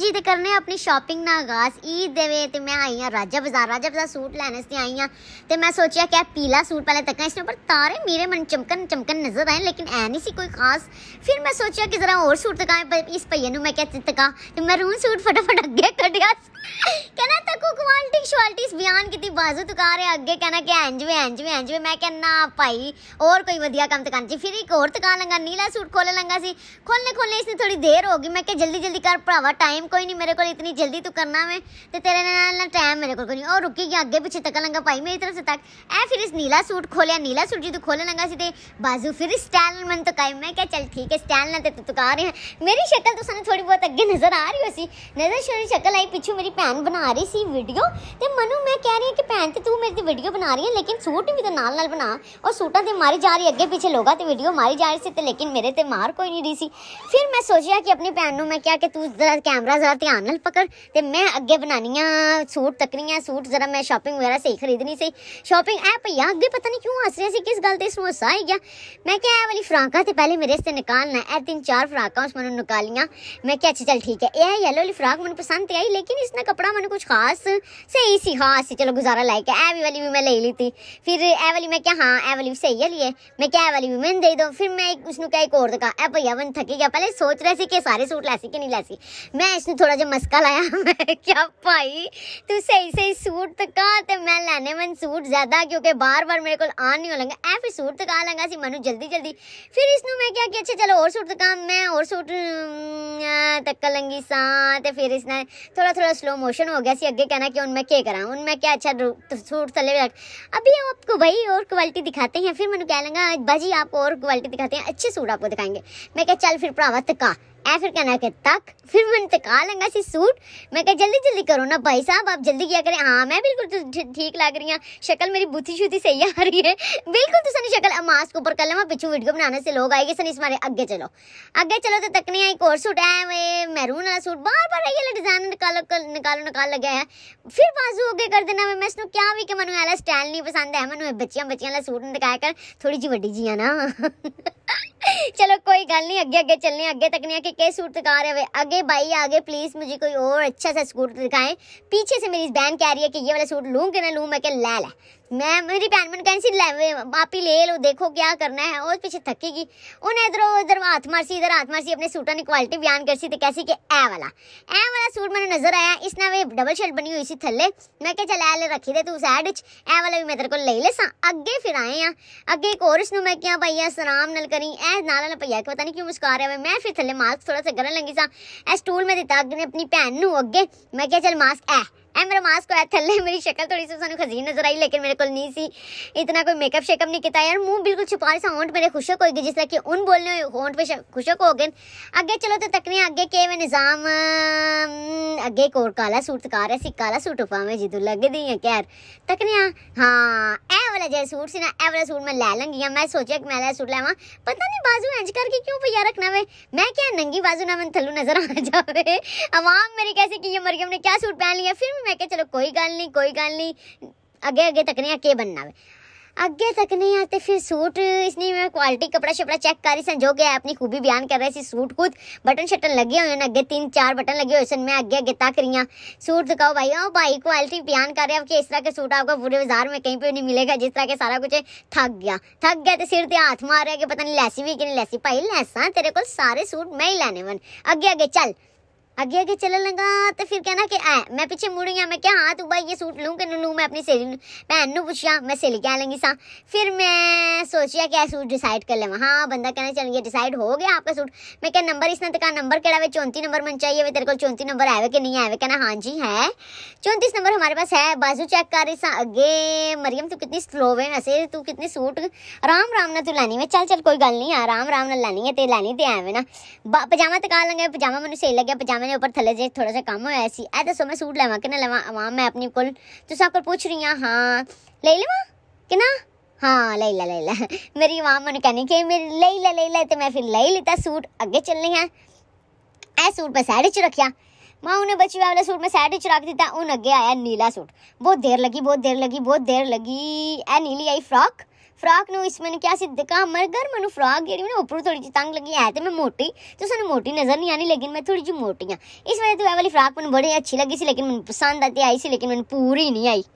ਜੀ ਤੇ ਕਰਨੇ ਆਪਣੀ ਸ਼ਾਪਿੰਗ ਨਾ ਆਗਾਜ਼ ਈਦ ਦੇ ਵੇ ਤੇ ਮੈਂ ਆਈ ਆ ਰਾਜਾ ਬਾਜ਼ਾਰ ਰਾਜਾ ਬਾਜ਼ਾਰ ਸੂਟ ਲੈਣ ਤੇ ਆਈ ਆ ਤੇ ਮੈਂ ਸੋਚਿਆ ਕਿ ਪੀਲਾ ਸੂਟ ਪਹਿਲੇ ਤੱਕਾਂ ਇਸ ਉੱਪਰ ਤਾਰੇ ਮੇਰੇ ਮਨ ਚਮਕਣ ਚਮਕਣ ਨਜ਼ਰ ਆਏ ਲੇਕਿਨ ਐ ਨਹੀਂ ਸੀ ਕੋਈ ਖਾਸ ਫਿਰ ਮੈਂ ਸੋਚਿਆ ਕਿ ਜ਼ਰਾ ਹੋਰ ਸੂਟ ਤੱਕਾਂ ਇਸ ਪਈਏ ਨੂੰ ਮੈਂ ਕਿਹਾ ਤੱਕਾਂ ਤੇ ਰੂਨ ਸੂਟ ਫਟਾਫਟ ਅੱਗੇ ਕੱਢਿਆ ਕਹਿੰਦਾ ਤੱਕੋ ਕੁਆਲਿਟੀ ਸ਼ਵਾਲਟੀਸ ਬਿਆਨ ਕੀਤੀ ਬਾਜ਼ੂ ਤੁਕਾ ਰਿਹਾ ਅੱਗੇ ਕਹਿੰਦਾ ਕਿ ਐਂਜਵੇ ਐਂਜਵੇ ਐਂਜਵੇ ਮੈਂ ਕਹਿੰਨਾ ਭਾਈ ਹੋਰ ਕੋਈ ਵਧੀਆ ਕੰਮ ਤੱਕਾਂ ਜੀ ਫਿਰ ਇੱਕ ਹੋਰ ਤੱਕਾਂ ਲੰਗਾ ਨੀਲਾ ਸੂਟ ਖੋਲੇ ਲੰਗਾ ਸੀ ਖੋਲਨੇ ਖੋਲਨੇ ਇਸ ਨੇ ਥੋੜੀ ਦੇਰ ਹੋ ਗਈ ਮੈਂ ਕਿਹਾ ਜਲਦੀ ਜਲਦੀ ਕਰ ਭਰਾਵਾ ਟਾਈਮ कोई नहीं मेरे को इतनी जल्दी तू तो करना में तो तेरे टाइम मेरे को नहीं और रुकी गया अगे पिछे तक लंगा पाई मेरी तरफ से तक ऐ फिर इस नीला सूट खोलिया नीला सूट जी तू तो खोले लंगा सी बाजू फिर स्टाइल मन तो कही मैं क्या चल ठीक है स्टाइल ना तू आ रहे हैं मेरी शक्ल तो सन थोड़ी बहुत अगे नजर आ रही हो सी नजर शोरी शक्ल आई पिछू मेरी भैन बना रही सी वीडियो ते मनु मैं कह रही हूँ कि भैन तो तू मेरी तो वीडियो बना रही है लेकिन सूट भी तो नाल बना और सूटा ते मारी जा रही अगे पीछे लोगा ते वीडियो मारी जा रही सी लेकिन मेरे ते मार कोई नहीं रही सी फिर मैं सोचिया कि अपनी भैन मैं क्या कि तू जरा कैमरा જરા ધ્યાન નલ પકડ તે મે અગે બનાનીયા સૂટ તકનીયા સૂટ જરા મે શોપિંગ વગેરા સે ખરીદની સે શોપિંગ એપ યા અગે પતની ક્યું આસરી સે કિસ ગલ તે સમસ્યા આ ગયા મે ક્યા એવાલી ફ્રાકા સે પહેલે મે રસ્તો નિકાલના એ તિન ચાર ફ્રાકા ઉસમે નુકાલિયા મે ક્યા ચલ ઠીક હે એ યલોલી ફ્રાક મને પસંદ તે આઈ લેકિન ઇસને કપડા મને કુછ ખાસ સે ઈસી ખાસ સે ચલો गुजारा લેકે એ બી વાલી બી મે લે લીતી ફિર એ વાલી મે ક્યા હા એ વાલી સે ઈ લેયે મે ક્યા એ વાલી મેન દેઈ દો ફિર મે ઉસને ક્યા એક ઓર ટકા એ ભૈયા વન થકી ગયા પહેલે સોચ રહે સે કે سارے સૂટ લેસી કે નહીં લેસી મે से थोड़ा जहा मस्का लाया मैं क्या भाई तू सही सही सूट तो मैं लैने मन सूट ज्यादा क्योंकि बार बार मेरे को आन नहीं हो लगा ऐ फिर सूट तो कहा लगा सी मनु जल्दी जल्दी फिर इस मैं क्या कि अच्छा चलो और सूट तो मैं और सूट तक लंगी सा ते फिर इसने थोड़ा थोड़ा स्लो मोशन हो गया सी अगे कहना कि मैं क्या करा मैं क्या अच्छा तो सूट थले अभी आपको वही और क्वालिटी दिखाते हैं फिर मैं कह लगा भाजी आपको और क्वालिटी दिखाते हैं अच्छे सूट आपको दिखाएंगे मैं क्या चल फिर भरावा तका ऐसा कहना के तक फिर मैंने तो कहा लगा सी सूट मैं कहा जल्दी जल्दी करो ना भाई साहब आप जल्दी किया करें हाँ मैं बिल्कुल तो ठीक लग रही हूँ शक्ल मेरी बुथी छुती सही आ रही है बिल्कुल तो सनी शक्ल मास्क ऊपर कर लेवा पिछू वीडियो बनाने से लोग आएंगे सनी हमारे अगे चलो अगे चलो तो तक नहीं आई एक और सूट है वे मैरून वाला सूट बार बार आई वाला डिजाइन निकालो निकालो निकाल लगे है फिर बाजू अगे कर देना मैं इसनों क्या भी कि मैं वाला स्टाइल नहीं पसंद है मैं बच्चिया बच्चिया वाला सूट दिखाया कर थोड़ी जी वड्डी जी है ना चलो कोई गल नहीं अगे अगे चलने अगे नहीं कि क्या सूट दिखा रहे अगे भाई आगे प्लीज़ मुझे कोई और अच्छा सा सूट दिखाएं पीछे से मेरी बहन कह रही है कि ये वाला सूट लूँ कि ना लूँ मैं क्या लैल है मैं मेरी भैन मन कैंसी आप ही ले लो देखो क्या करना है और पीछे थकेगी उन्हें इधर उधर हाथ मारसी इधर हाथ मारसी अपने सूटों की क्वालिटी बयान कर सी तो कैसी कि ए वाला ए वाला सूट मैंने नजर आया इस ना वे डबल शर्ट बनी हुई सी थल्ले मैं क्या चल ले रखी दे तू सैड ए वाला भी मैं तेरे को ले ले अगे फिर आए हाँ अगे एक और इसनों मैं क्या भैया सराम नल करी ए नाल भैया पता नहीं क्यों मुस्कार रहा मैं फिर थले मास्क थोड़ा सा गरन लगी सा ए स्टूल मैं दिता अग्नि अपनी भैन नू अगे मैं क्या चल मास्क ए ए मेरा मास्क होया तो थल्ले मेरी शक्ल थोड़ी सी सानू खजीन नजर आई लेकिन मेरे को नहीं सी इतना कोई मेकअप शेकअप नहीं किया यार मुंह बिल्कुल छुपा सा होंठ मेरे खुशक होगी जिस तरह कि उन बोलने होंठ पे खुशक हो गए अगे चलो तो तकने अगे के मैं निज़ाम अगे एक और कला सूट तकार है सी काला सूट उपावे जिदू लग दी है यार तकने हाँ वाला जय सूट से ना ए वाला सूट मैं लै लूंगी मैं सोचा कि मैं वाला सूट लैवा पता नहीं बाजू इंज करके क्यों भैया रखना वे मैं क्या नंगी बाजू ना मैं थलू नजर आ जावे आवाम मेरी कैसे कि ये मरियम ने क्या सूट पहन लिया फिर भी मैं क्या चलो कोई गल नहीं कोई गल नहीं अगे अगे तकने के बनना वे अगे तक नहीं आते फिर सूट इसने मैं क्वालिटी कपड़ा शपड़ा चेक रही सन जो गया अपनी खूबी बयान कर रहे सूट खुद बटन शटन लगे हुए हैं अगे तीन चार बटन लगे हुए सन मैं अगे अगे तक रही हूँ सूट दिखाओ भाई ओ भाई क्वालिटी बयान कर रहे हैं कि इस तरह के सूट आपका पूरे बाजार में कहीं पर नहीं मिलेगा जिस तरह के सारा कुछ थक गया थक गया तो सिर से हाथ मार रहे कि पता नहीं लैसी भी कि नहीं लैसी भाई लैसा तेरे को सारे सूट मैं ही लैने वन अगे अगे चल आगे आगे चलने लगा तो फिर कहना कि आ मैं पीछे मुड़ूंगा मैं क्या हाँ तू भाई ये सूट लूँ कि न लूँ मैं अपनी सहेली भैन नू पूछा मैं सहेली क्या लेंगी सा फिर मैं सोचिया कि सूट डिसाइड कर लेवा हाँ बंदा कहना चल ये डिसाइड हो गया आपका सूट मैं क्या नंबर इसने कहा नंबर केड़ा वे चौंती नंबर मन चाहिए वे तेरे को चौंती नंबर आए कि नहीं आए कहना हाँ जी है चौंतीस नंबर हमारे पास है बाजू चेक कर रही सा अगे मरियम तू कितनी स्लो है वैसे तू कितनी सूट राम राम ना तू लैनी मैं चल चल कोई गल नहीं आराम राम ना लानी है तो लैनी तो आवे ना पजामा तका लेंगे पजामा मैंने सही लगे पजामे मैंने ऊपर थले जे थोड़ा सा काम हो ऐसी ऐ दसो मैं सूट लैवा कि ना लैवा अवां मैं अपनी कोल तुस आपको पूछ रही हां हां ले लेवा कि ना हाँ ले ला ले ला मेरी मां मैंने कहनी कि मेरी ले ला ले ला तो मैं फिर ले लेता सूट अगे चलने हैं ऐ सूट मैं साइड च रखिया माँ उन्हें बची वाला सूट मैं साइड च रख दिता उन अगे आया नीला सूट बहुत देर लगी बहुत देर लगी बहुत देर लगी ऐ नीली आई फ्रॉक इस मैंने મને ક્યાં સિદ્ધકા मगर मैं फ्राक जी मैंने उपरू थोड़ी जी तंग लगी है तो मैं मोटी तो सू मोटी नज़र नहीं आनी लेकिन मैं थोड़ी जी मोटी हाँ इस वजह तो वाली फ्राक मैंने बड़ी अच्छी लगी सी लेकिन मैंने पसंद आती आई सी लेकिन मैंने पूरी नहीं आई